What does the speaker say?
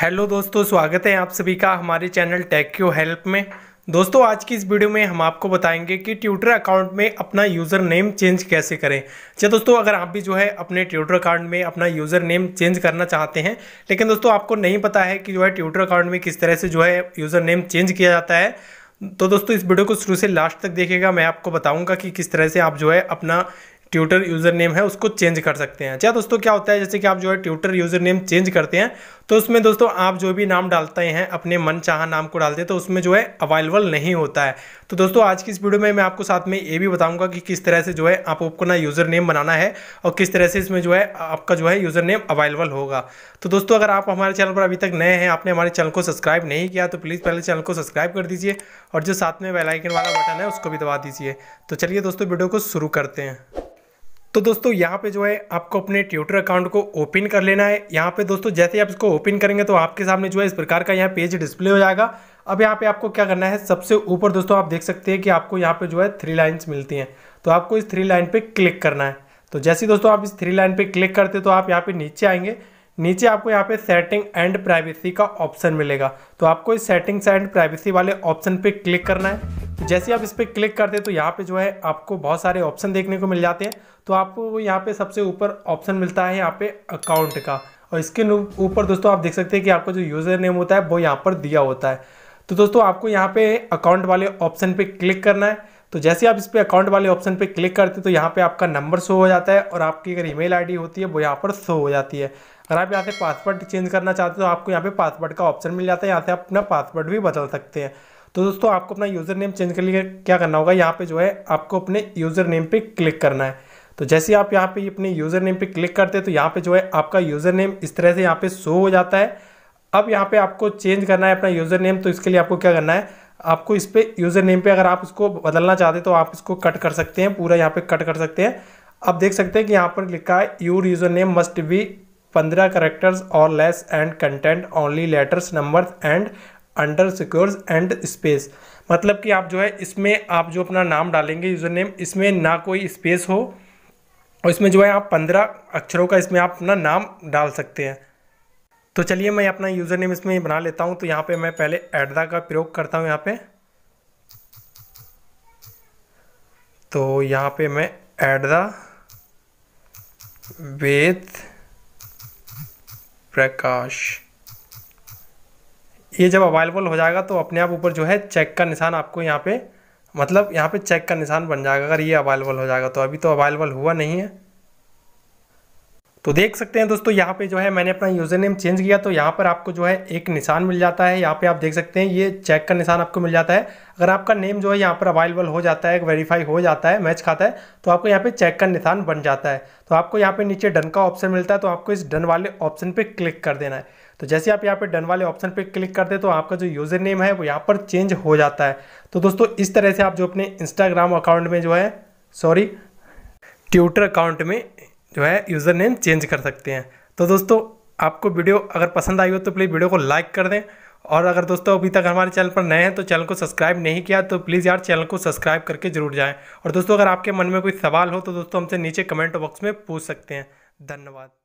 hello दोस्तों स्वागत है आप सभी का हमारे चैनल टेक क्यू हेल्प में दोस्तों आज की इस वीडियो में हम आपको बताएंगे कि ट्विटर अकाउंट में अपना यूज़र नेम चेंज कैसे करें अच्छा दोस्तों अगर आप भी जो है अपने ट्विटर अकाउंट में अपना यूज़र नेम चेंज करना चाहते हैं लेकिन दोस्तों आपको नहीं पता है कि जो है ट्विटर अकाउंट में किस तरह से जो है यूज़र नेम चेंज किया जाता है तो दोस्तों इस वीडियो को शुरू से लास्ट तक देखेगा मैं आपको बताऊंगा कि किस तरह से आप जो है अपना ट्यूटर यूज़र नेम है उसको चेंज कर सकते हैं अच्छा दोस्तों क्या होता है जैसे कि आप जो है ट्यूटर यूज़र नेम चेंज करते हैं तो उसमें दोस्तों आप जो भी नाम डालते हैं अपने मन चाहा नाम को डालते हैं तो उसमें जो है अवेलेबल नहीं होता है तो दोस्तों आज की इस वीडियो में मैं आपको साथ में ये भी बताऊंगा कि किस तरह से जो है आप आपको ना यूज़र नेम बनाना है और किस तरह से इसमें जो है आपका जो है यूज़र नेम अवेलेबल होगा तो दोस्तों अगर आप हमारे चैनल पर अभी तक नए हैं आपने हमारे चैनल को सब्सक्राइब नहीं किया तो प्लीज़ पहले चैनल को सब्सक्राइब कर दीजिए और जो साथ में बेलाइकन वाला बटन है उसको भी दबा दीजिए तो चलिए दोस्तों वीडियो को शुरू करते हैं तो दोस्तों यहाँ पे जो है आपको अपने ट्विटर अकाउंट को ओपन कर लेना है यहाँ पे दोस्तों जैसे आप इसको ओपन करेंगे तो आपके सामने जो है इस प्रकार का यहाँ पेज डिस्प्ले हो जाएगा अब यहाँ पे आपको क्या करना है सबसे ऊपर दोस्तों आप देख सकते हैं कि आपको यहाँ पे जो है थ्री लाइन्स मिलती हैं तो आपको इस थ्री लाइन पर क्लिक करना है तो जैसे दोस्तों आप इस थ्री लाइन पर क्लिक करते तो आप यहाँ पर नीचे आएंगे नीचे आपको यहाँ पे सेटिंग एंड प्राइवेसी का ऑप्शन मिलेगा तो आपको इस सेटिंग्स एंड प्राइवेसी वाले ऑप्शन पर क्लिक करना है तो जैसे आप इस पर क्लिक करते हैं तो यहाँ पे जो है आपको बहुत सारे ऑप्शन देखने को मिल जाते हैं तो आपको यहाँ पे सबसे ऊपर ऑप्शन मिलता है यहाँ पे अकाउंट का और इसके ऊपर दोस्तों आप देख सकते हैं कि आपका जो यूज़र नेम होता है वो यहाँ पर दिया होता है तो दोस्तों आपको यहाँ पे अकाउंट वाले ऑप्शन पे क्लिक करना है तो जैसे आप इस पर अकाउंट वाले ऑप्शन पे क्लिक करते हैं तो यहाँ पे आपका नंबर शो हो जाता है और आपकी अगर ईमेल आईडी होती है वो यहाँ पर शो हो जाती है अगर आप यहाँ से पासवर्ड चेंज करना चाहते हो तो आपको यहाँ पे पासवर्ड का ऑप्शन मिल जाता है यहाँ से आप अपना पासवर्ड भी बदल सकते हैं तो दोस्तों आपको अपना यूज़र नेम चेंज कर लिए क्या करना होगा यहाँ पे जो है आपको अपने यूज़र नेम पे क्लिक करना है तो जैसे आप यहाँ पे अपने यूज़र नेम पे क्लिक करते हैं तो यहाँ पे जो है आपका यूज़र नेम इस तरह से यहाँ पे शो हो जाता है अब यहाँ पे आपको चेंज करना है अपना यूज़र नेम तो इसके लिए आपको क्या करना है आपको इस पर यूज़र नेम पर अगर आप इसको बदलना चाहते तो आप इसको कट कर सकते हैं पूरा यहाँ पर कट कर सकते हैं अब देख सकते हैं कि यहाँ पर लिखा है your user name must be पंद्रह करेक्टर्स और less and content only letters numbers and underscores and space मतलब कि आप जो है इसमें आप जो अपना नाम डालेंगे यूज़र नेम इसमें ना कोई स्पेस हो और इसमें जो है आप पंद्रह अक्षरों का इसमें आप अपना नाम डाल सकते हैं तो चलिए मैं अपना यूज़र नेम इसमें बना लेता हूँ तो यहाँ पे मैं पहले एट का प्रयोग करता हूँ यहाँ पे तो यहाँ पे मैं एट द वेद प्रकाश ये जब अवेलेबल हो जाएगा तो अपने आप ऊपर जो है चेक का निशान आपको यहाँ पे मतलब यहाँ पे चेक का निशान बन जाएगा अगर ये अवेलेबल हो जाएगा तो अभी तो अवेलेबल हुआ नहीं है तो देख सकते हैं दोस्तों यहाँ पे जो है मैंने अपना यूज़र नेम चेंज किया तो यहाँ पर आपको जो है एक निशान मिल जाता है यहाँ पे आप देख सकते हैं ये चेक का निशान आपको मिल जाता है अगर आपका नेम जो है यहाँ पर अवेलेबल हो जाता है वेरीफाई हो जाता है मैच खाता है तो आपको यहाँ पे चेक का निशान बन जाता है तो आपको यहाँ पे नीचे डन का ऑप्शन मिलता है तो आपको इस डन वाले ऑप्शन पर क्लिक कर देना है तो जैसे आप यहाँ पे डन वाले ऑप्शन पे क्लिक करते हैं तो आपका जो यूज़र नेम है वो यहाँ पर चेंज हो जाता है तो दोस्तों इस तरह से आप जो अपने इंस्टाग्राम अकाउंट में जो है सॉरी ट्विटर अकाउंट में जो है यूज़र नेम चेंज कर सकते हैं तो दोस्तों आपको वीडियो अगर पसंद आई हो तो प्लीज़ वीडियो को लाइक कर दें और अगर दोस्तों अभी तक हमारे चैनल पर नए हैं तो चैनल को सब्सक्राइब नहीं किया तो प्लीज़ यार चैनल को सब्सक्राइब करके जरूर जाएं और दोस्तों अगर आपके मन में कोई सवाल हो तो दोस्तों हमसे नीचे कमेंट बॉक्स में पूछ सकते हैं धन्यवाद